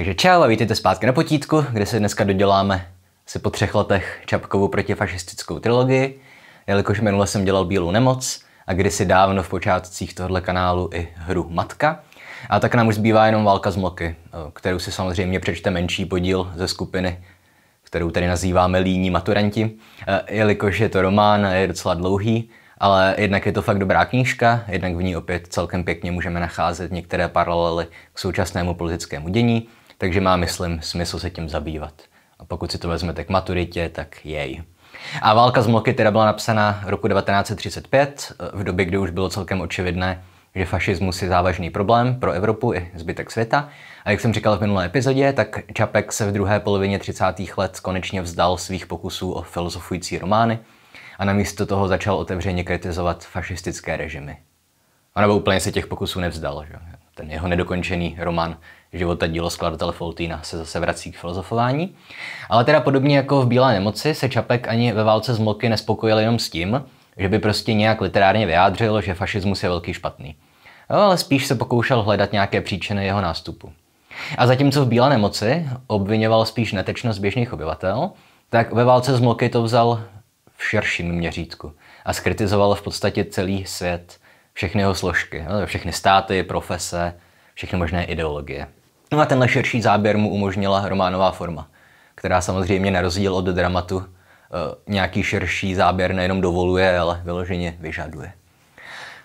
Takže čau a vítejte zpátky na potítku, kde se dneska doděláme si po třech letech Čapkovou protifašistickou trilogii, jelikož minule jsem dělal Bílou nemoc a kdysi dávno v počátcích tohoto kanálu i hru Matka. A tak nám už zbývá jenom Válka z mloky, eh, kterou si samozřejmě přečte menší podíl ze skupiny, kterou tady nazýváme Líní maturanti, eh, jelikož je to román a je docela dlouhý, ale jednak je to fakt dobrá knížka, jednak v ní opět celkem pěkně můžeme nacházet některé paralely k současnému politickému dění takže má, myslím, smysl se tím zabývat. A pokud si to vezmete k maturitě, tak jej. A válka z Mloky teda byla napsaná roku 1935, v době, kdy už bylo celkem očividné, že fašismus je závažný problém pro Evropu i zbytek světa. A jak jsem říkal v minulé epizodě, tak Čapek se v druhé polovině 30. let konečně vzdal svých pokusů o filozofující romány a namísto toho začal otevřeně kritizovat fašistické režimy. A nebo úplně se těch pokusů nevzdal, že? ten jeho nedokončený roman Život a dílo skladatele Foltína se zase vrací k filozofování. Ale teda podobně jako v Bílé nemoci se Čapek ani ve válce z Mloky nespokojil jenom s tím, že by prostě nějak literárně vyjádřil, že fašismus je velký špatný. No, ale spíš se pokoušel hledat nějaké příčiny jeho nástupu. A zatímco v Bílé nemoci obvinoval spíš netečnost běžných obyvatel, tak ve válce z Mloky to vzal v širším měřítku a skritizoval v podstatě celý svět všechny jeho složky, no, všechny státy, profese, všechny možné ideologie. No a tenhle širší záběr mu umožnila románová forma, která samozřejmě na rozdíl od dramatu eh, nějaký širší záběr nejenom dovoluje, ale vyloženě vyžaduje.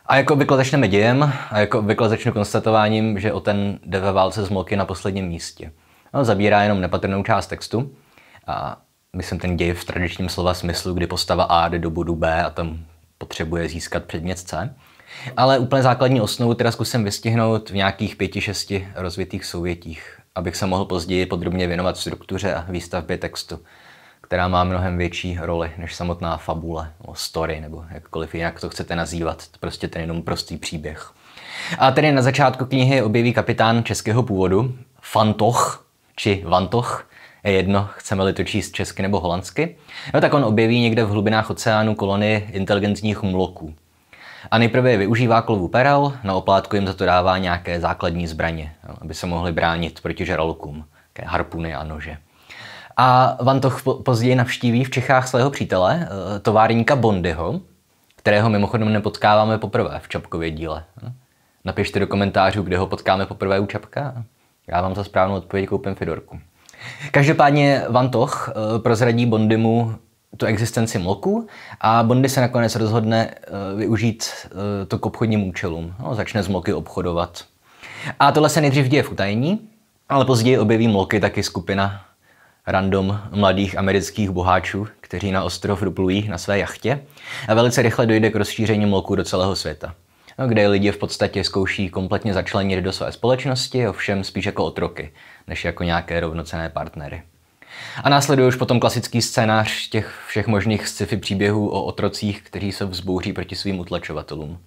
A jako obvykle začneme dějem a jako obvykle začnu konstatováním, že o ten jde ve válce z Mloky na posledním místě. No, zabírá jenom nepatrnou část textu a myslím ten děj v tradičním slova smyslu, kdy postava A jde do bodu B a tam potřebuje získat předmět C. Ale úplně základní osnovu teda zkusím vystihnout v nějakých pěti, šesti rozvitých souvětích, abych se mohl později podrobně věnovat struktuře a výstavbě textu, která má mnohem větší roli než samotná fabule, nebo story, nebo jakkoliv jinak to chcete nazývat, to prostě ten jenom prostý příběh. A tedy na začátku knihy objeví kapitán českého původu, Fantoch, či Vantoch, je jedno, chceme-li to číst česky nebo holandsky, no tak on objeví někde v hlubinách oceánu kolony inteligentních mloků a nejprve je využívá klovu peral, na oplátku jim za to dává nějaké základní zbraně, aby se mohli bránit proti žralokům, harpuny a nože. A Vantoch později navštíví v Čechách svého přítele, eh, továrníka Bondyho, kterého mimochodem nepotkáváme poprvé v Čapkově díle. Hm? Napište do komentářů, kde ho potkáme poprvé u Čapka. Já vám za správnou odpověď koupím Fedorku. Každopádně Vantoch eh, prozradí Bondymu tu existenci mloku a Bondy se nakonec rozhodne eh, využít eh, to k obchodním účelům. No, začne s mloky obchodovat. A tohle se nejdřív děje v utajení, ale později objeví mloky taky skupina random mladých amerických boháčů, kteří na ostrov doplují na své jachtě a velice rychle dojde k rozšíření mloků do celého světa. No, kde lidi v podstatě zkouší kompletně začlenit do své společnosti, ovšem spíš jako otroky, než jako nějaké rovnocené partnery. A následuje už potom klasický scénář těch všech možných sci-fi příběhů o otrocích, kteří se vzbouří proti svým utlačovatelům.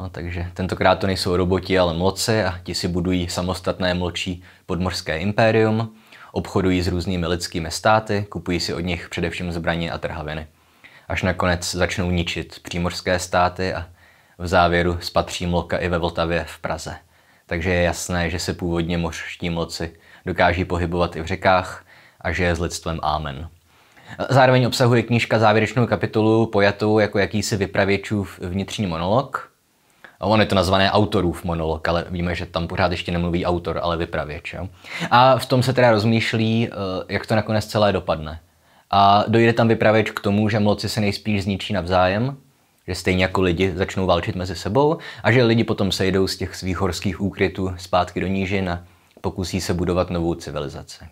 No, takže tentokrát to nejsou roboti, ale mloci a ti si budují samostatné mločí podmořské impérium, obchodují s různými lidskými státy, kupují si od nich především zbraně a trhaviny. Až nakonec začnou ničit přímořské státy a v závěru spatří mloka i ve Vltavě v Praze. Takže je jasné, že se původně mořští mloci dokáží pohybovat i v řekách, a že je s lidstvem Amen. Zároveň obsahuje knížka závěrečnou kapitolu pojatou jako jakýsi vypravěčův vnitřní monolog. On je to nazvané autorův monolog, ale víme, že tam pořád ještě nemluví autor, ale vypravěč. Jo? A v tom se teda rozmýšlí, eh, jak to nakonec celé dopadne. A dojde tam vypravěč k tomu, že mloci se nejspíš zničí navzájem, že stejně jako lidi začnou válčit mezi sebou a že lidi potom sejdou z těch svých horských úkrytů zpátky do nížin a pokusí se budovat novou civilizaci.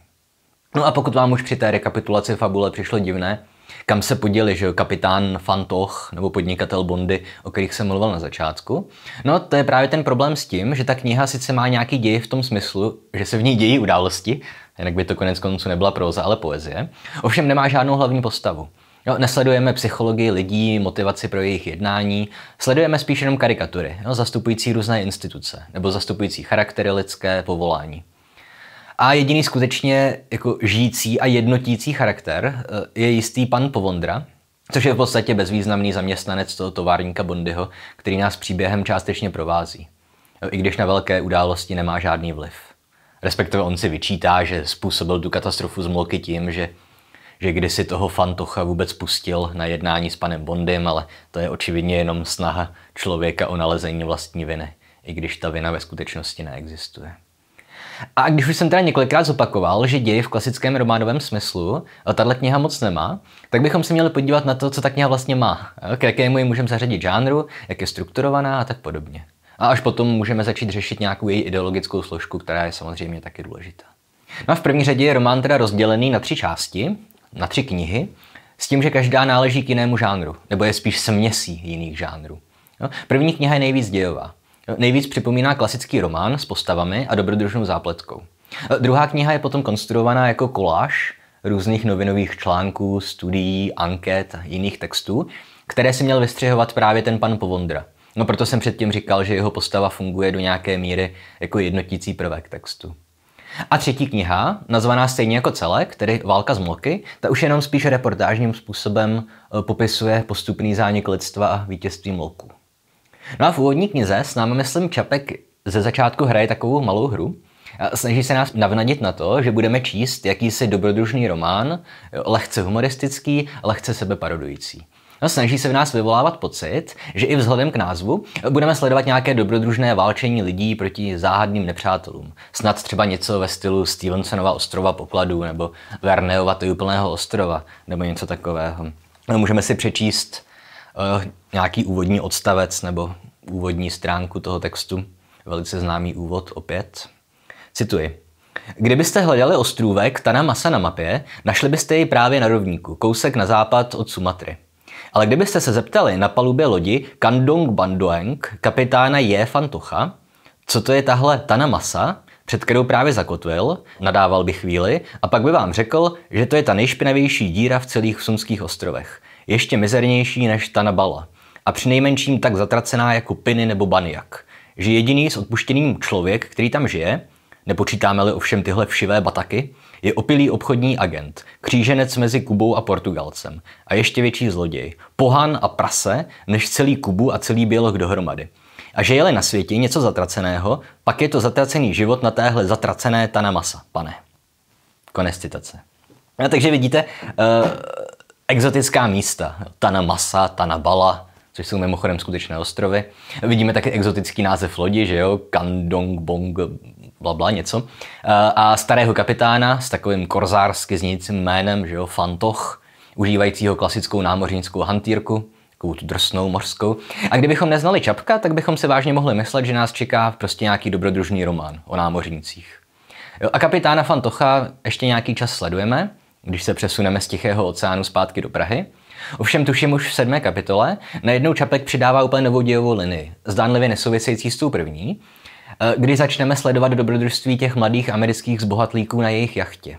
No a pokud vám už při té rekapitulaci fabule přišlo divné, kam se poděli, že kapitán Fantoch nebo podnikatel Bondy, o kterých jsem mluvil na začátku. No to je právě ten problém s tím, že ta kniha sice má nějaký děj v tom smyslu, že se v ní dějí události, jinak by to konec konců nebyla proza, ale poezie, ovšem nemá žádnou hlavní postavu. Jo, nesledujeme psychologii lidí, motivaci pro jejich jednání, sledujeme spíš jenom karikatury, jo, zastupující různé instituce, nebo zastupující charaktery lidské, povolání. A jediný skutečně jako žijící a jednotící charakter eh, je jistý pan Povondra, což je v podstatě bezvýznamný zaměstnanec toho továrníka Bondyho, který nás příběhem částečně provází. Eh, I když na velké události nemá žádný vliv. Respektive on si vyčítá, že způsobil tu katastrofu z Mloky tím, že že kdysi toho fantocha vůbec pustil na jednání s panem Bondem, ale to je očividně jenom snaha člověka o nalezení vlastní viny, i když ta vina ve skutečnosti neexistuje. A když už jsem teda několikrát zopakoval, že děj v klasickém románovém smyslu tahle kniha moc nemá, tak bychom se měli podívat na to, co ta kniha vlastně má, k jakému ji můžeme zařadit žánru, jak je strukturovaná a tak podobně. A až potom můžeme začít řešit nějakou její ideologickou složku, která je samozřejmě taky důležitá. No a v první řadě je román teda rozdělený na tři části, na tři knihy, s tím, že každá náleží k jinému žánru, nebo je spíš směsí jiných žánrů. No, první kniha je nejvíc dějová. Nejvíc připomíná klasický román s postavami a dobrodružnou zápletkou. Eh, druhá kniha je potom konstruovaná jako koláž různých novinových článků, studií, anket a jiných textů, které si měl vystřihovat právě ten pan Povondra. No proto jsem předtím říkal, že jeho postava funguje do nějaké míry jako jednotící prvek textu. A třetí kniha, nazvaná stejně jako celek, tedy Válka z mloky, ta už jenom spíš reportážním způsobem eh, popisuje postupný zánik lidstva a vítězství mloků. No a v úvodní knize s námi, myslím, Čapek ze začátku hraje takovou malou hru. A snaží se nás navnadit na to, že budeme číst jakýsi dobrodružný román, lehce humoristický, lehce sebeparodující. No, snaží se v nás vyvolávat pocit, že i vzhledem k názvu budeme sledovat nějaké dobrodružné válčení lidí proti záhadným nepřátelům. Snad třeba něco ve stylu Stevensonova ostrova pokladů nebo Verneova úplného ostrova nebo něco takového. No, můžeme si přečíst Eh, nějaký úvodní odstavec nebo úvodní stránku toho textu, velice známý úvod opět. Cituji. Kdybyste hledali ostrůvek Tana Masa na mapě, našli byste jej právě na rovníku, kousek na západ od Sumatry. Ale kdybyste se zeptali na palubě lodi Kandong Bandoeng, kapitána J. Fantocha, co to je tahle Tana Masa, před kterou právě zakotvil, nadával by chvíli, a pak by vám řekl, že to je ta nejšpinavější díra v celých sumských ostrovech ještě mizernější než ta na bala a přinejmenším tak zatracená jako piny nebo baniak, že jediný s odpuštěným člověk, který tam žije, nepočítáme-li ovšem tyhle všivé bataky, je opilý obchodní agent, kříženec mezi Kubou a Portugalcem a ještě větší zloděj, pohan a prase než celý Kubu a celý Běloch dohromady. A že je na světě něco zatraceného, pak je to zatracený život na téhle zatracené Tanamasa, pane. Konec citace. No, takže vidíte, uh, exotická místa. Tana Tana Bala, což jsou mimochodem skutečné ostrovy. Vidíme taky exotický název lodi, že jo, Kandong Bong, bla, bla něco. Eh, a starého kapitána s takovým korzársky znějícím jménem, že jo, Fantoch, užívajícího klasickou námořnickou hantýrku, takovou tu drsnou mořskou. A kdybychom neznali Čapka, tak bychom se vážně mohli myslet, že nás čeká prostě nějaký dobrodružný román o námořnicích. Jo, a kapitána Fantocha ještě nějaký čas sledujeme, když se přesuneme z Tichého oceánu zpátky do Prahy. Ovšem tuším už v sedmé kapitole, najednou Čapek přidává úplně novou dějovou linii, zdánlivě nesouvisející s tou první, eh, kdy začneme sledovat dobrodružství těch mladých amerických zbohatlíků na jejich jachtě.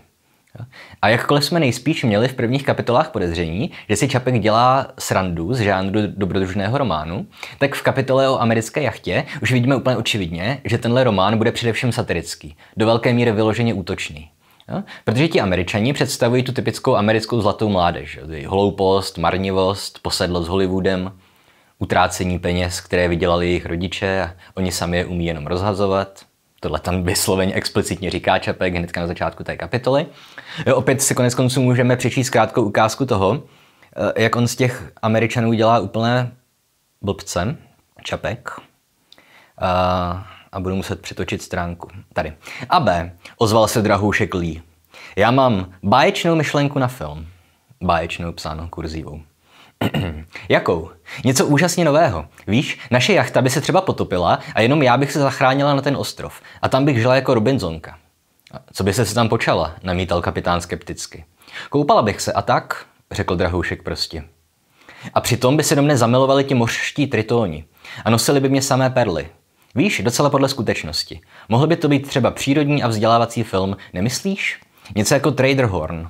A jakkoliv jsme nejspíš měli v prvních kapitolách podezření, že si Čapek dělá srandu z žánru dobrodružného románu, tak v kapitole o americké jachtě už vidíme úplně očividně, že tenhle román bude především satirický, do velké míry vyloženě útočný. Jo? Protože ti američani představují tu typickou americkou zlatou mládež. Hloupost, marnivost, posedlo s Hollywoodem, utrácení peněz, které vydělali jejich rodiče a oni sami je umí jenom rozhazovat. Tohle tam vysloveně explicitně říká Čapek hnedka na začátku té kapitoly. Jo, opět si konec konců můžeme přečíst krátkou ukázku toho, eh, jak on z těch Američanů dělá úplné blbce, Čapek. Uh, a budu muset přetočit stránku. Tady. A B. Ozval se drahoušek Lee. Já mám báječnou myšlenku na film. Báječnou psáno kurzívou. Jakou? Něco úžasně nového. Víš, naše jachta by se třeba potopila a jenom já bych se zachránila na ten ostrov. A tam bych žila jako Robinsonka. Co by se se tam počala? Namítal kapitán skepticky. Koupala bych se a tak, řekl drahoušek prostě. A přitom by se do mne zamilovali ti mořští tritóni a nosili by mě samé perly. Víš, docela podle skutečnosti. Mohl by to být třeba přírodní a vzdělávací film, nemyslíš? Něco jako Trader Horn.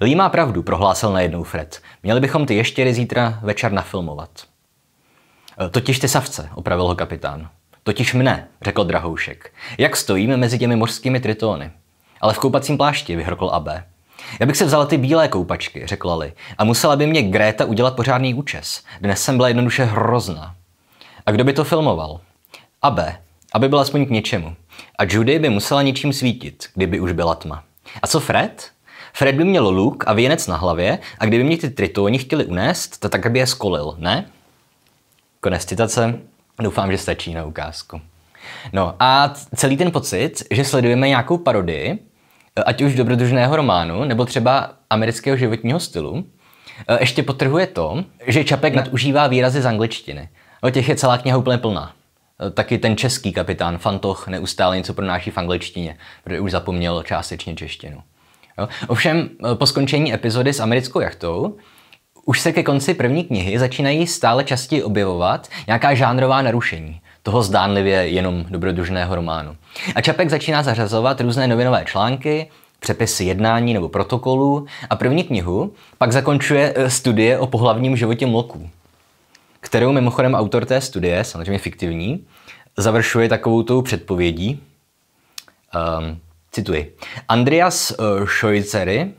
Lee má pravdu, prohlásil najednou Fred. Měli bychom ty ještě zítra večer nafilmovat. E, totiž ty savce, opravil ho kapitán. Totiž mne, řekl Drahoušek. Jak stojíme mezi těmi mořskými tritóny? Ale v koupacím plášti, vyhrkl Ab. Já bych se vzal ty bílé koupačky, řekla Li, a musela by mě Greta udělat pořádný účes. Dnes jsem byla jednoduše hrozná. A kdo by to filmoval? A B. Aby byla aspoň k něčemu. A Judy by musela něčím svítit, kdyby už byla tma. A co Fred? Fred by měl luk a věnec na hlavě a kdyby mě ty tritóni chtěli unést, to tak aby je skolil, ne? Konec citace. Doufám, že stačí na ukázku. No a celý ten pocit, že sledujeme nějakou parodii, ať už dobrodružného románu, nebo třeba amerického životního stylu, ještě potrhuje to, že Čapek nadužívá výrazy z angličtiny. O no, těch je celá kniha úplně plná. Eh, taky ten český kapitán Fantoch neustále něco pronáší v angličtině, protože už zapomněl částečně češtinu. Jo? Ovšem, eh, po skončení epizody s americkou jachtou, už se ke konci první knihy začínají stále častěji objevovat nějaká žánrová narušení toho zdánlivě jenom dobrodružného románu. A Čapek začíná zařazovat různé novinové články, přepisy jednání nebo protokolů a první knihu pak zakončuje eh, studie o pohlavním životě mloků kterou mimochodem autor té studie, samozřejmě fiktivní, završuje takovou tou předpovědí. Um, cituji. Andreas eh, Scheuzery,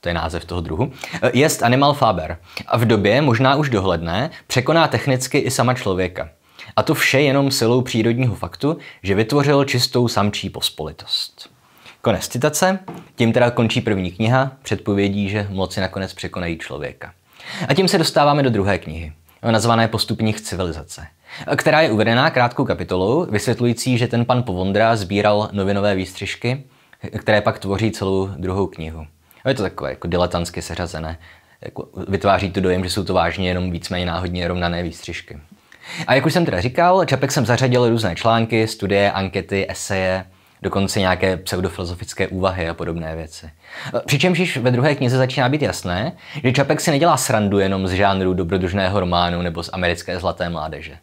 to je název toho druhu, eh, jest animal faber a v době, možná už dohledné, překoná technicky i sama člověka. A to vše jenom silou přírodního faktu, že vytvořil čistou samčí pospolitost. Konec citace, tím teda končí první kniha, předpovědí, že moci nakonec překonají člověka. A tím se dostáváme do druhé knihy nazvané postupních civilizace, která je uvedená krátkou kapitolou, vysvětlující, že ten pan Povondra sbíral novinové výstřižky, které pak tvoří celou druhou knihu. A je to takové jako diletantsky seřazené. Jako vytváří tu dojem, že jsou to vážně jenom víceméně náhodně rovnané výstřižky. A jak už jsem teda říkal, Čapek jsem zařadil různé články, studie, ankety, eseje, dokonce nějaké pseudofilozofické úvahy a podobné věci. E, přičemž již ve druhé knize začíná být jasné, že Čapek si nedělá srandu jenom z žánru dobrodružného románu nebo z americké zlaté mládeže.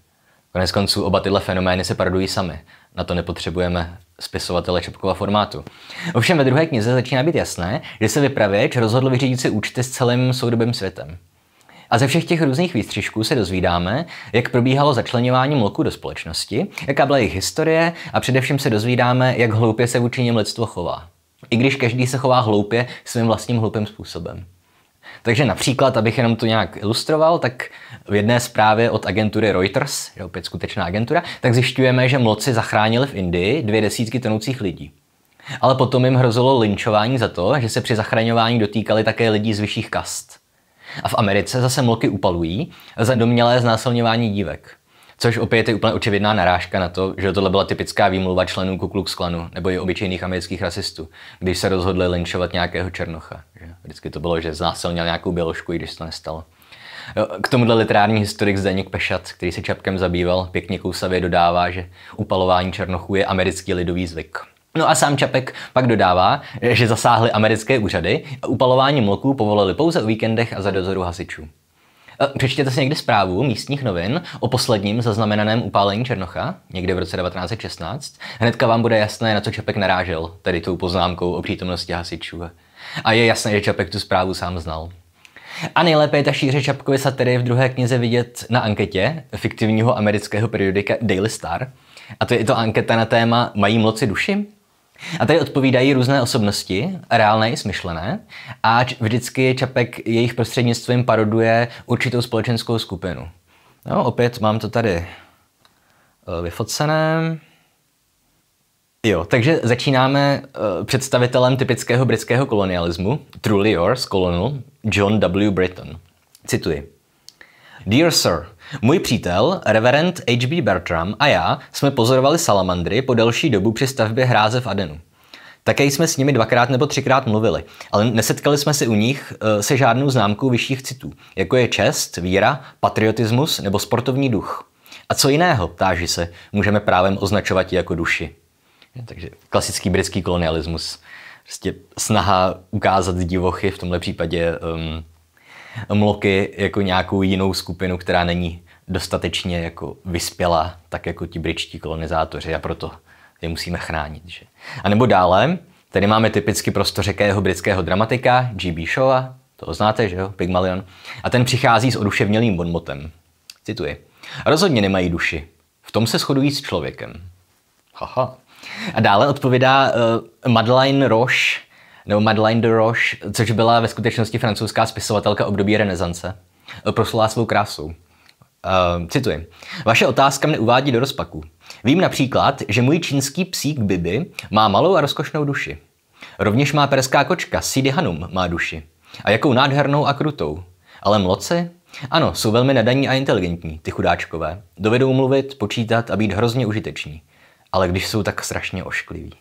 Konec konců oba tyhle fenomény se parodují sami. Na to nepotřebujeme spisovatele Čapkova formátu. Ovšem ve druhé knize začíná být jasné, že se vypravěč rozhodl vyřídit si účty s celým soudobým světem. A ze všech těch různých výstřižků se dozvídáme, jak probíhalo začlenování mloků do společnosti, jaká byla jejich historie a především se dozvídáme, jak hloupě se vůči něm lidstvo chová. I když každý se chová hloupě svým vlastním hloupým způsobem. Takže například, abych jenom to nějak ilustroval, tak v jedné zprávě od agentury Reuters, je opět skutečná agentura, tak zjišťujeme, že mloci zachránili v Indii dvě desítky tonoucích lidí. Ale potom jim hrozilo linčování za to, že se při zachraňování dotýkali také lidí z vyšších kast. A v Americe zase mlky upalují za domělé znásilňování dívek. Což opět je úplně očividná narážka na to, že tohle byla typická výmluva členů Ku Klux Klanu nebo i obyčejných amerických rasistů, když se rozhodli linčovat nějakého černocha. Že? Vždycky to bylo, že znásilnil nějakou běložku, i když se to nestalo. K tomuhle literární historik Zdeněk Pešat, který se Čapkem zabýval, pěkně kousavě dodává, že upalování černochů je americký lidový zvyk. No a sám Čapek pak dodává, že zasáhly americké úřady a upalování mloků povolili pouze o víkendech a za dozoru hasičů. E, přečtěte si někdy zprávu místních novin o posledním zaznamenaném upálení Černocha, někdy v roce 1916. Hnedka vám bude jasné, na co Čapek narážel, tedy tou poznámkou o přítomnosti hasičů. A je jasné, že Čapek tu zprávu sám znal. A nejlépe je ta šíře Čapkovy satiry v druhé knize vidět na anketě fiktivního amerického periodika Daily Star. A to je i to anketa na téma Mají mloci duši? A tady odpovídají různé osobnosti, reálné i smyšlené, a vždycky Čapek jejich prostřednictvím paroduje určitou společenskou skupinu. No, opět mám to tady eh, vyfocené. Jo, takže začínáme uh, představitelem typického britského kolonialismu, Truly Yours, Colonel John W. Britton. Cituji. Dear Sir, můj přítel, reverend H.B. Bertram a já jsme pozorovali salamandry po delší dobu při stavbě hráze v Adenu. Také jsme s nimi dvakrát nebo třikrát mluvili, ale nesetkali jsme se u nich eh, se žádnou známkou vyšších citů, jako je čest, víra, patriotismus nebo sportovní duch. A co jiného, ptáži se, můžeme právem označovat jako duši. Takže klasický britský kolonialismus. Prostě snaha ukázat divochy, v tomhle případě um, mloky jako nějakou jinou skupinu, která není dostatečně jako vyspěla, tak jako ti britští kolonizátoři a proto je musíme chránit. Že? A nebo dále, tady máme typicky prostořekého britského dramatika G.B. Shawa, toho znáte, že jo, Pygmalion, a ten přichází s oduševnělým bonmotem. Cituji. Rozhodně nemají duši. V tom se shodují s člověkem. Haha. A dále odpovídá uh, Madeleine Roche nebo Madeleine de Roche, což byla ve skutečnosti francouzská spisovatelka období renesance, eh, proslula svou krásou. Uh, cituji. Vaše otázka mne uvádí do rozpaku. Vím například, že můj čínský psík Bibi má malou a rozkošnou duši. Rovněž má perská kočka Sidi Hanum má duši. A jakou nádhernou a krutou. Ale mloci? Ano, jsou velmi nadaní a inteligentní, ty chudáčkové. Dovedou mluvit, počítat a být hrozně užiteční. Ale když jsou tak strašně oškliví.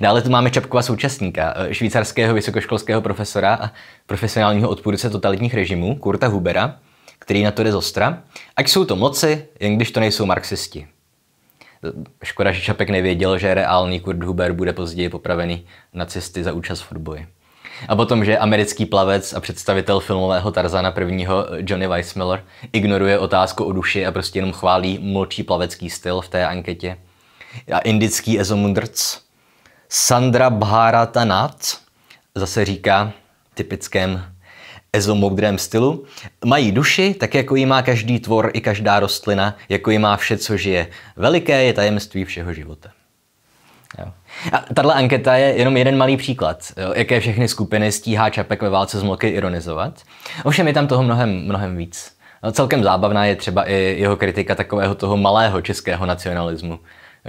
Dále no, tu máme Čapkova současníka, eh, švýcarského vysokoškolského profesora a profesionálního odpůrce totalitních režimů, Kurta Hubera, který na to jde ostra. Ať jsou to moci, jen když to nejsou marxisti. Škoda, že Čapek nevěděl, že reálný Kurt Huber bude později popravený nacisty za účast v odboji. A potom, že americký plavec a představitel filmového Tarzana prvního eh, Johnny Weissmiller ignoruje otázku o duši a prostě jenom chválí mlčí plavecký styl v té anketě. A indický Ezomundrc, Sandra Bharatanat, zase říká v typickém ezomoudrém stylu, mají duši, tak jako ji má každý tvor i každá rostlina, jako ji má vše, co žije. Veliké je tajemství všeho života. A tato anketa je jenom jeden malý příklad, jo, jaké všechny skupiny stíhá Čapek ve válce s Mloky ironizovat. Ovšem je tam toho mnohem, mnohem víc. No, celkem zábavná je třeba i jeho kritika takového toho malého českého nacionalismu,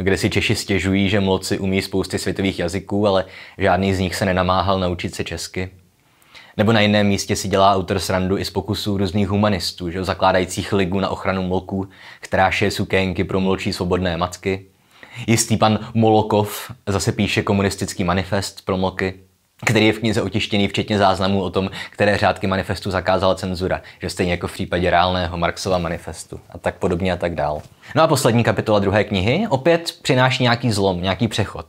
kde si Češi stěžují, že mloci umí spousty světových jazyků, ale žádný z nich se nenamáhal naučit se česky. Nebo na jiném místě si dělá autor srandu i z pokusů různých humanistů, že zakládajících ligu na ochranu mloků, která šije sukénky pro mločí svobodné matky. Jistý pan Molokov zase píše komunistický manifest pro mloky který je v knize otištěný, včetně záznamů o tom, které řádky manifestu zakázala cenzura, že stejně jako v případě reálného Marxova manifestu a tak podobně a tak dál. No a poslední kapitola druhé knihy opět přináší nějaký zlom, nějaký přechod.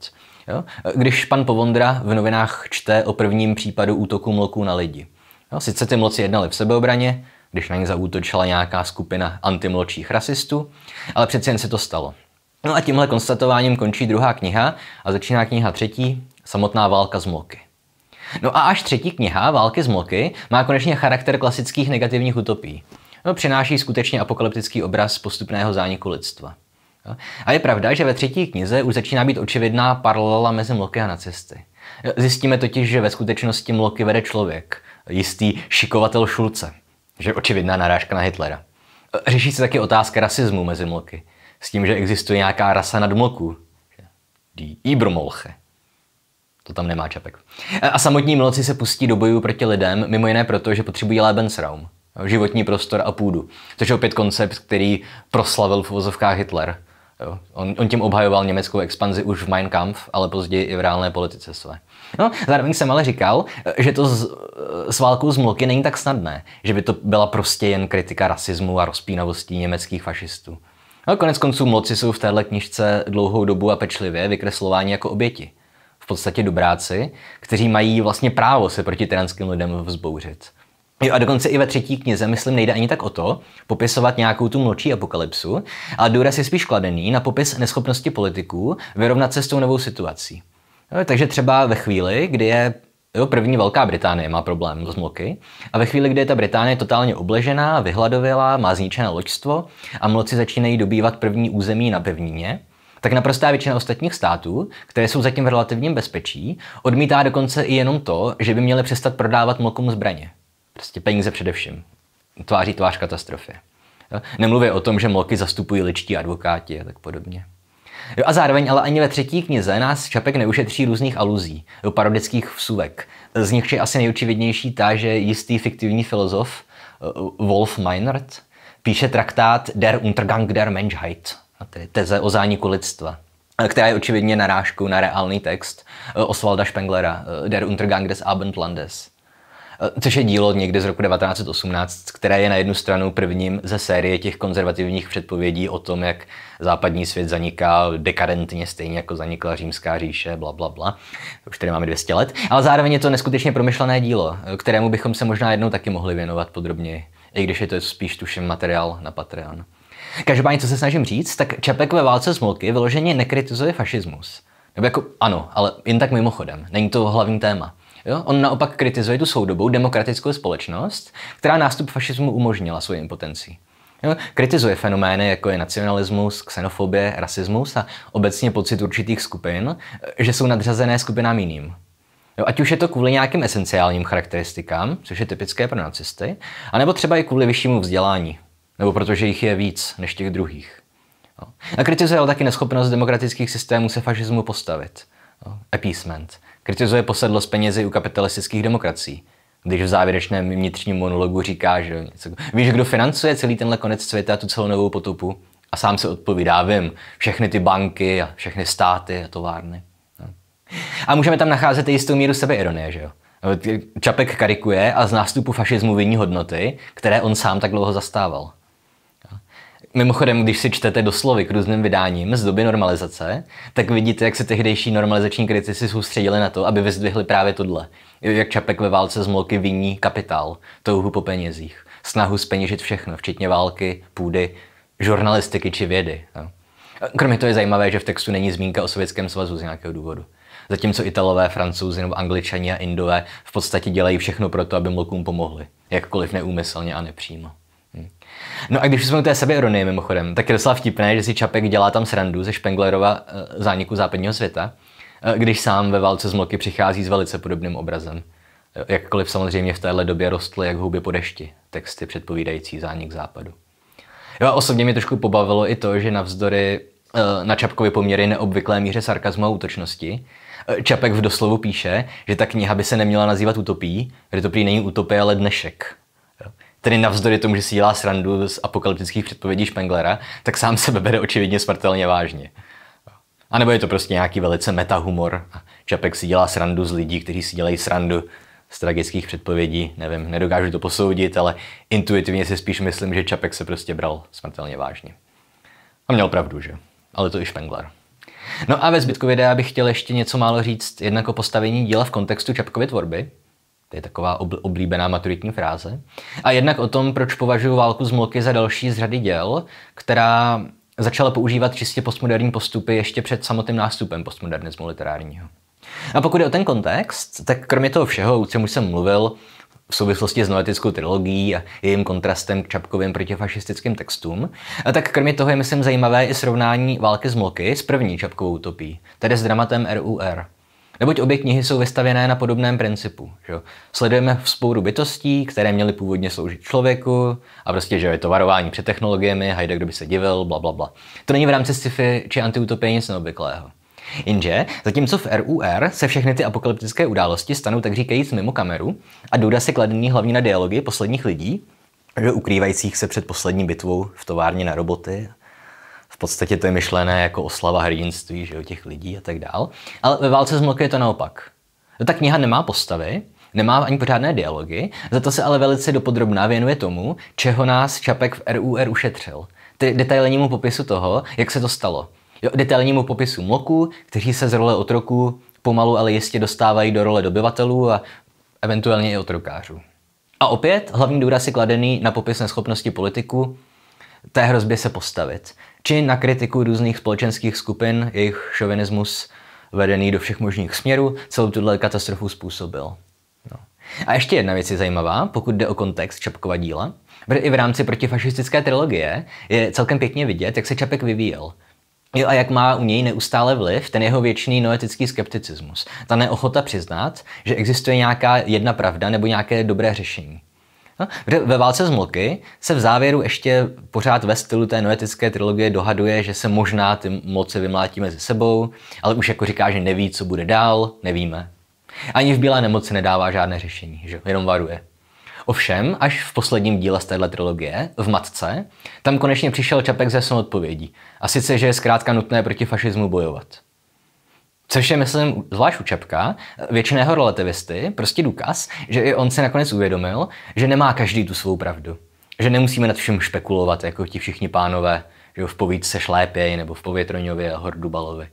Jo? Když pan Povondra v novinách čte o prvním případu útoku mloků na lidi. Jo? Sice ty mloci jednali v sebeobraně, když na ně zaútočila nějaká skupina antimločích rasistů, ale přeci jen se to stalo. No a tímhle konstatováním končí druhá kniha a začíná kniha třetí, samotná válka z mloky. No a až třetí kniha, Války z mlky, má konečně charakter klasických negativních utopií. No, přináší skutečně apokalyptický obraz postupného zániku lidstva. A je pravda, že ve třetí knize už začíná být očividná paralela mezi mloky a nacisty. Zjistíme totiž, že ve skutečnosti mloky vede člověk, jistý šikovatel Šulce, že očividná narážka na Hitlera. Řeší se taky otázka rasismu mezi mloky, s tím, že existuje nějaká rasa nad nadmloků. Die Ibermolche to tam nemá Čapek. A samotní miloci se pustí do bojů proti lidem, mimo jiné proto, že potřebují Lebensraum, životní prostor a půdu. Což je opět koncept, který proslavil v uvozovkách Hitler. Jo. On, on tím obhajoval německou expanzi už v Mein Kampf, ale později i v reálné politice své. No, zároveň jsem ale říkal, že to s, s válkou z mloky není tak snadné, že by to byla prostě jen kritika rasismu a rozpínavostí německých fašistů. No, konec konců mloci jsou v téhle knižce dlouhou dobu a pečlivě vykreslováni jako oběti podstatě dobráci, kteří mají vlastně právo se proti tyranským lidem vzbouřit. Jo, a dokonce i ve třetí knize, myslím, nejde ani tak o to popisovat nějakou tu mlčí apokalypsu, ale důraz je spíš kladený na popis neschopnosti politiků vyrovnat se s tou novou situací. Jo, takže třeba ve chvíli, kdy je Jo, první Velká Británie má problém s mloky a ve chvíli, kdy je ta Británie totálně obležená, vyhladovila, má zničené loďstvo a mloci začínají dobývat první území na pevnině, tak naprostá většina ostatních států, které jsou zatím v relativním bezpečí, odmítá dokonce i jenom to, že by měly přestat prodávat mlokům zbraně. Prostě peníze především. Tváří tvář katastrofy. Nemluvě o tom, že mloky zastupují ličtí advokáti a tak podobně. Jo, a zároveň ale ani ve třetí knize nás Čapek neušetří různých aluzí, jo, parodických vsuvek. Z nichž je asi nejočividnější ta, že jistý fiktivní filozof eh, Wolf Meinert píše traktát Der Untergang der Menschheit, a tedy teze o zániku lidstva která je očividně narážkou na reálný text eh, Oswalda Spenglera eh, Der Untergang des Abendlandes, eh, což je dílo někdy z roku 1918, které je na jednu stranu prvním ze série těch konzervativních předpovědí o tom, jak západní svět zaniká dekadentně, stejně jako zanikla římská říše, bla, bla, bla. Už tady máme 200 let. Ale zároveň je to neskutečně promyšlené dílo, kterému bychom se možná jednou taky mohli věnovat podrobněji, i když je to spíš tuším materiál na Patreon. Každopádně, co se snažím říct, tak Čapek ve válce Molky vyloženě nekritizuje fašismus. Nebo jako ano, ale jen tak mimochodem, není to hlavní téma. Jo? On naopak kritizuje tu soudobou demokratickou společnost, která nástup fašismu umožnila svoji impotencí. Jo? Kritizuje fenomény, jako je nacionalismus, xenofobie, rasismus a obecně pocit určitých skupin, že jsou nadřazené skupinám jiným. Jo, ať už je to kvůli nějakým esenciálním charakteristikám, což je typické pro nacisty, anebo třeba i kvůli vyššímu vzdělání, nebo protože jich je víc než těch druhých. A kritizuje ale taky neschopnost demokratických systémů se fašismu postavit. Appeasement. Kritizuje posedlo s penězi u kapitalistických demokracií. Když v závěrečném vnitřním monologu říká, že něco, víš, kdo financuje celý tenhle konec světa, tu celou novou potopu? A sám se odpovídá, vím, všechny ty banky a všechny státy a továrny. A můžeme tam nacházet i jistou míru sebeironie, že jo? Čapek karikuje a z nástupu fašismu vyní hodnoty, které on sám tak dlouho zastával. Mimochodem, když si čtete doslovy k různým vydáním z doby normalizace, tak vidíte, jak se tehdejší normalizační kritici soustředili na to, aby vyzdvihli právě tohle. Jak Čapek ve válce z Molky vyní kapitál, touhu po penězích, snahu speněžit všechno, včetně války, půdy, žurnalistiky či vědy. Kromě toho je zajímavé, že v textu není zmínka o Sovětském svazu z nějakého důvodu. Zatímco Italové, Francouzi nebo Angličani a Indové v podstatě dělají všechno pro to, aby Molkům pomohli, jakkoliv neúmyslně a nepřímo. No a když jsme u té sebeironie mimochodem, tak je docela vtipné, že si Čapek dělá tam srandu ze Špenglerova eh, zániku západního světa, eh, když sám ve válce z Mloky přichází s velice podobným obrazem. Eh, jakkoliv samozřejmě v téhle době rostly jak houby po dešti texty předpovídající zánik západu. Jo a osobně mě trošku pobavilo i to, že navzdory na Čapkovi poměry neobvyklé míře sarkazmu a útočnosti, Čapek v doslovu píše, že ta kniha by se neměla nazývat utopí, že to prý není utopie, ale dnešek tedy navzdory tomu, že si dělá srandu z apokalyptických předpovědí Špenglera, tak sám sebe bere očividně smrtelně vážně. A nebo je to prostě nějaký velice metahumor. Čapek si dělá srandu z lidí, kteří si dělají srandu z tragických předpovědí, nevím, nedokážu to posoudit, ale intuitivně si spíš myslím, že Čapek se prostě bral smrtelně vážně. A měl pravdu, že? Ale to i Špengler. No a ve zbytku videa bych chtěl ještě něco málo říct jednak o postavení díla v kontextu Čapkovy tvorby, to je taková oblíbená maturitní fráze. A jednak o tom, proč považuji válku z Molky za další z řady děl, která začala používat čistě postmoderní postupy ještě před samotným nástupem postmodernismu literárního. A pokud je o ten kontext, tak kromě toho všeho, o čem už jsem mluvil, v souvislosti s noetickou trilogií a jejím kontrastem k Čapkovým protifašistickým textům. A tak kromě toho je, myslím, zajímavé i srovnání války z Mlky s první Čapkovou utopií, tedy s dramatem RUR. Neboť obě knihy jsou vystavěné na podobném principu. Že? Sledujeme vzpouru bytostí, které měly původně sloužit člověku a prostě, že je to varování před technologiemi, hajde, kdo by se divil, bla, bla, bla. To není v rámci sci-fi či antiutopie nic neobvyklého. Jinže, zatímco v RUR se všechny ty apokalyptické události stanou tak říkajíc mimo kameru a důraz se kladený hlavně na dialogy posledních lidí, ukrývajících se před poslední bitvou v továrně na roboty podstatě to je myšlené jako oslava hrdinství že jo, těch lidí a tak dál. Ale ve válce s mloky je to naopak. No ta kniha nemá postavy, nemá ani pořádné dialogy, za to se ale velice dopodrobná věnuje tomu, čeho nás Čapek v RUR ušetřil. Ty detailnímu popisu toho, jak se to stalo. Jo, detailnímu popisu mloků, kteří se z role otroků pomalu ale jistě dostávají do role dobyvatelů a eventuálně i otrokářů. A opět hlavní důraz je kladený na popis neschopnosti politiku té hrozbě se postavit či na kritiku různých společenských skupin, jejich šovinismus vedený do všech možných směrů, celou tuhle katastrofu způsobil. No. A ještě jedna věc je zajímavá, pokud jde o kontext Čapkova díla. I v rámci protifašistické trilogie je celkem pěkně vidět, jak se Čapek vyvíjel. Jo, a jak má u něj neustále vliv ten jeho věčný noetický skepticismus. Ta neochota přiznat, že existuje nějaká jedna pravda nebo nějaké dobré řešení. No, kde ve Válce z Mlky se v závěru ještě pořád ve stylu té noetické trilogie dohaduje, že se možná ty moci vymlátí mezi sebou, ale už jako říká, že neví, co bude dál, nevíme. Ani v Bílé nemoci nedává žádné řešení, že? jenom varuje. Ovšem, až v posledním díle z téhle trilogie, v Matce, tam konečně přišel čapek ze odpovědí. A sice, že je zkrátka nutné proti fašismu bojovat. Což je, myslím, zvlášť u Čepka, věčného relativisty, prostě důkaz, že i on se nakonec uvědomil, že nemá každý tu svou pravdu. Že nemusíme nad všem špekulovat, jako ti všichni pánové, že v povídce Šlépěj nebo v Povětroňově a Hordubalovi.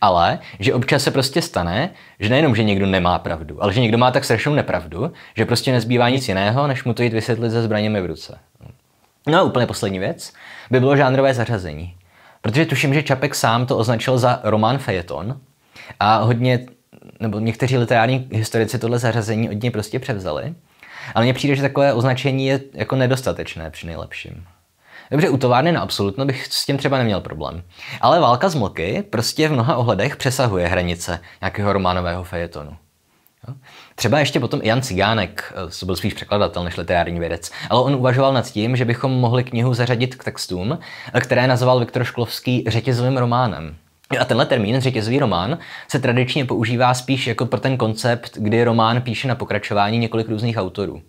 Ale že občas se prostě stane, že nejenom, že někdo nemá pravdu, ale že někdo má tak strašnou nepravdu, že prostě nezbývá nic jiného, než mu to jít vysvětlit se zbraněmi v ruce. No a úplně poslední věc by bylo žánrové zařazení. Protože tuším, že Čapek sám to označil za román fejeton, a hodně, nebo někteří literární historici tohle zařazení od něj prostě převzali. Ale mně přijde, že takové označení je jako nedostatečné při nejlepším. Dobře, u továrny na absolutno bych s tím třeba neměl problém. Ale válka z mlky prostě v mnoha ohledech přesahuje hranice nějakého románového fejetonu. Třeba ještě potom Jan Cigánek, eh, to byl spíš překladatel než literární vědec, ale on uvažoval nad tím, že bychom mohli knihu zařadit k textům, eh, které nazval Viktor Šklovský řetězovým románem. A tenhle termín, řetězový román, se tradičně používá spíš jako pro ten koncept, kdy román píše na pokračování několik různých autorů.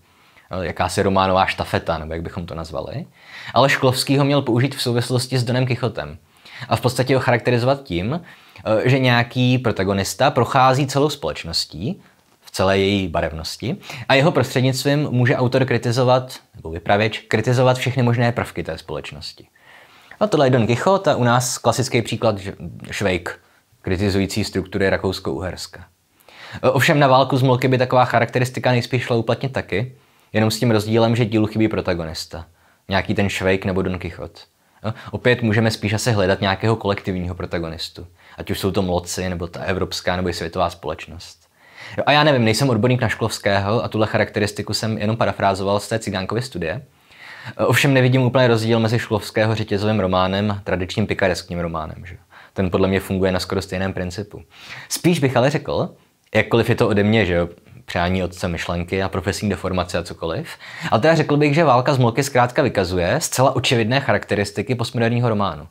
Eh, Jakási románová štafeta, nebo jak bychom to nazvali. Ale Šklovský ho měl použít v souvislosti s Donem Kichotem. A v podstatě ho charakterizovat tím, eh, že nějaký protagonista prochází celou společností, v celé její barevnosti, a jeho prostřednictvím může autor kritizovat, nebo vypravěč, kritizovat všechny možné prvky té společnosti. No tohle je Don Quixote a u nás klasický příklad Švejk, kritizující struktury Rakousko-Uherska. Ovšem na válku z Molky by taková charakteristika nejspíš šla uplatnit taky, jenom s tím rozdílem, že dílu chybí protagonista. Nějaký ten Švejk nebo Don Quixote. No, opět můžeme spíš asi hledat nějakého kolektivního protagonistu. Ať už jsou to mloci, nebo ta evropská, nebo i světová společnost. a já nevím, nejsem odborník na Šklovského a tuhle charakteristiku jsem jenom parafrázoval z té cigánkové studie, Ovšem nevidím úplně rozdíl mezi Šulovského řetězovým románem a tradičním pikareským románem. Že? Ten podle mě funguje na skoro stejném principu. Spíš bych ale řekl, jakkoliv je to ode mě, že jo, přání otce myšlenky a profesní deformace a cokoliv. Ale teda řekl bych, že Válka z Molky zkrátka vykazuje zcela očividné charakteristiky postmoderního románu.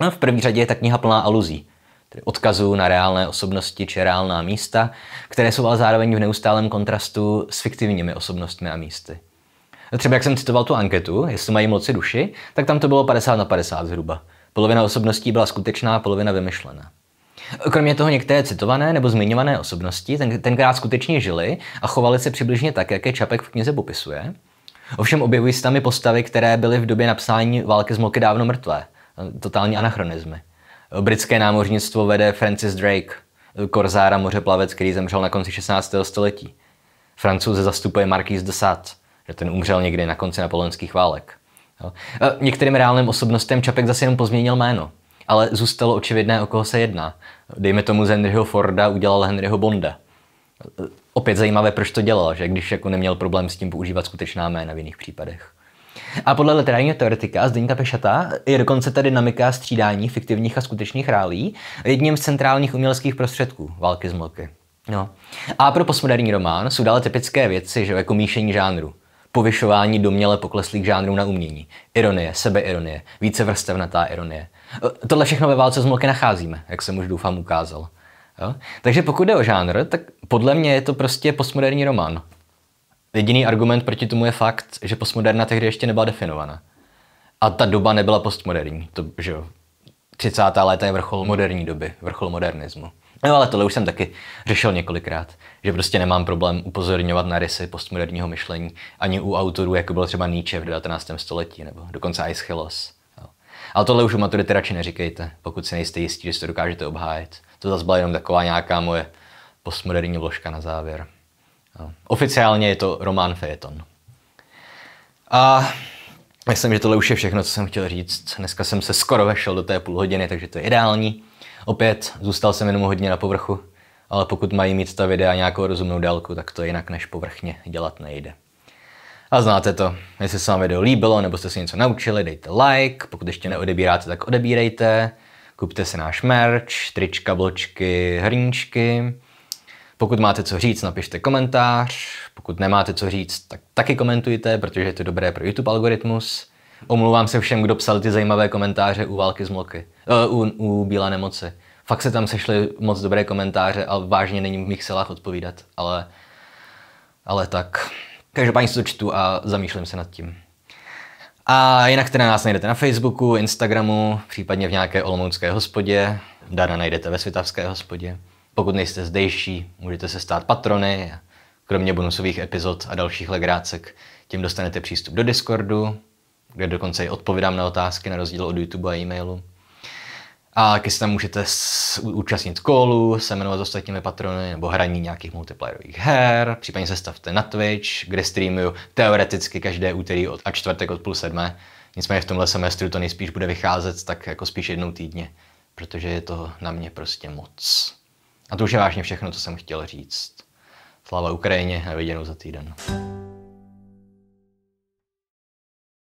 No, v první řadě je ta kniha plná aluzí, tedy odkazů na reálné osobnosti či reálná místa, které jsou ale zároveň v neustálém kontrastu s fiktivními osobnostmi a místy. Třeba jak jsem citoval tu anketu, jestli mají moci duši, tak tam to bylo 50 na 50 zhruba. Polovina osobností byla skutečná, polovina vymyšlená. Kromě toho některé citované nebo zmiňované osobnosti ten, tenkrát skutečně žili a chovali se přibližně tak, jak je Čapek v knize popisuje. Ovšem objevují se tam i postavy, které byly v době napsání války z Moky dávno mrtvé. Totální anachronizmy. Britské námořnictvo vede Francis Drake, korzára mořeplavec, který zemřel na konci 16. století. Francouze zastupuje Marquis de Sade že ten umřel někdy na konci napoleonských válek. Jo. E, některým reálným osobnostem Čapek zase jenom pozměnil jméno, ale zůstalo očividné, o koho se jedná. Dejme tomu z Henryho Forda udělal Henryho Bonda. E, opět zajímavé, proč to dělal, že když jako neměl problém s tím používat skutečná jména v jiných případech. A podle literárního teoretika Zdeňka Pešata je dokonce tady dynamika střídání fiktivních a skutečných rálí jedním z centrálních uměleckých prostředků války z mlky. No. A pro postmoderní román jsou dále typické věci, že jako míšení žánru povyšování doměle pokleslých žánrů na umění. Ironie, sebeironie, vrstevnatá ironie. Eh, tohle všechno ve válce z mlky nacházíme, jak jsem už doufám ukázal. Jo? Takže pokud jde o žánr, tak podle mě je to prostě postmoderní román. Jediný argument proti tomu je fakt, že postmoderna tehdy ještě nebyla definovaná. A ta doba nebyla postmoderní, to, že jo. 30. léta je vrchol moderní doby, vrchol modernismu. No ale tohle už jsem taky řešil několikrát, že prostě nemám problém upozorňovat na rysy postmoderního myšlení ani u autorů, jako byl třeba Nietzsche v 19. století, nebo dokonce Aeschylus. Ale tohle už u maturity radši neříkejte, pokud si nejste jistí, že si to dokážete obhájit. To zase byla jenom taková nějaká moje postmoderní vložka na závěr. Oficiálně je to román Fejeton. A myslím, že tohle už je všechno, co jsem chtěl říct. Dneska jsem se skoro vešel do té půl hodiny, takže to je ideální. Opět, zůstal jsem jenom hodně na povrchu, ale pokud mají mít ta videa nějakou rozumnou délku, tak to jinak než povrchně dělat nejde. A znáte to. Jestli se vám video líbilo nebo jste si něco naučili, dejte like. Pokud ještě neodebíráte, tak odebírejte. Kupte si náš merch, trička, bločky, hrníčky. Pokud máte co říct, napište komentář. Pokud nemáte co říct, tak taky komentujte, protože je to dobré pro YouTube algoritmus. Omlouvám se všem, kdo psal ty zajímavé komentáře u války z mloky, uh, u, u Bílé nemoci. Fakt se tam sešly moc dobré komentáře a vážně není v mých silách odpovídat, ale, ale tak. Každopádně si to čtu a zamýšlím se nad tím. A jinak teda nás najdete na Facebooku, Instagramu, případně v nějaké olomoucké hospodě. Dana najdete ve Svitavské hospodě. Pokud nejste zdejší, můžete se stát patrony. Kromě bonusových epizod a dalších legrácek, tím dostanete přístup do Discordu, kde dokonce i odpovídám na otázky na rozdíl od YouTube a e-mailu. A taky se tam můžete účastnit kolu, se jmenovat s ostatními patrony nebo hraní nějakých multiplayerových her, případně se stavte na Twitch, kde streamuju teoreticky každé úterý od, a čtvrtek od půl sedmé. Nicméně v tomhle semestru to nejspíš bude vycházet tak jako spíš jednou týdně, protože je to na mě prostě moc. A to už je vážně všechno, co jsem chtěl říct. Slava Ukrajině a viděnou za týden.